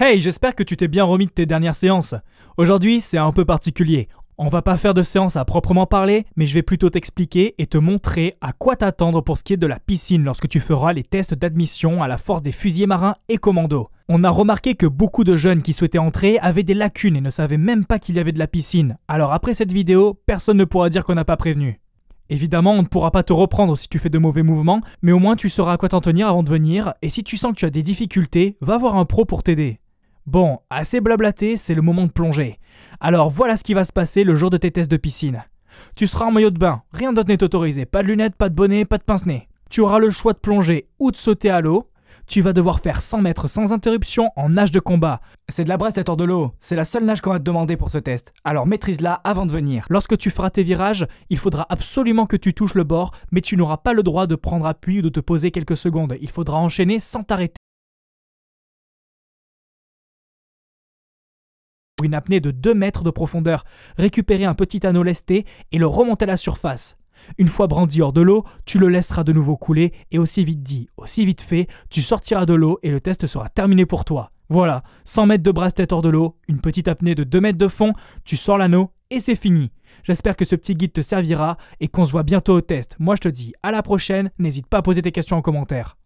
Hey, j'espère que tu t'es bien remis de tes dernières séances. Aujourd'hui, c'est un peu particulier. On va pas faire de séance à proprement parler, mais je vais plutôt t'expliquer et te montrer à quoi t'attendre pour ce qui est de la piscine lorsque tu feras les tests d'admission à la force des fusiliers marins et commandos. On a remarqué que beaucoup de jeunes qui souhaitaient entrer avaient des lacunes et ne savaient même pas qu'il y avait de la piscine. Alors après cette vidéo, personne ne pourra dire qu'on n'a pas prévenu. Évidemment, on ne pourra pas te reprendre si tu fais de mauvais mouvements, mais au moins tu sauras à quoi t'en tenir avant de venir, et si tu sens que tu as des difficultés, va voir un pro pour t'aider. Bon, assez blablaté, c'est le moment de plonger. Alors voilà ce qui va se passer le jour de tes tests de piscine. Tu seras en maillot de bain, rien d'autre n'est autorisé, pas de lunettes, pas de bonnet, pas de pince-nez. Tu auras le choix de plonger ou de sauter à l'eau. Tu vas devoir faire 100 mètres sans interruption en nage de combat. C'est de la brasse hors de l'eau, c'est la seule nage qu'on va te demander pour ce test. Alors maîtrise-la avant de venir. Lorsque tu feras tes virages, il faudra absolument que tu touches le bord, mais tu n'auras pas le droit de prendre appui ou de te poser quelques secondes. Il faudra enchaîner sans t'arrêter. une apnée de 2 mètres de profondeur, récupérer un petit anneau lesté et le remonter à la surface. Une fois brandi hors de l'eau, tu le laisseras de nouveau couler et aussi vite dit, aussi vite fait, tu sortiras de l'eau et le test sera terminé pour toi. Voilà, 100 mètres de brasse-tête hors de l'eau, une petite apnée de 2 mètres de fond, tu sors l'anneau et c'est fini. J'espère que ce petit guide te servira et qu'on se voit bientôt au test. Moi je te dis à la prochaine, n'hésite pas à poser tes questions en commentaire.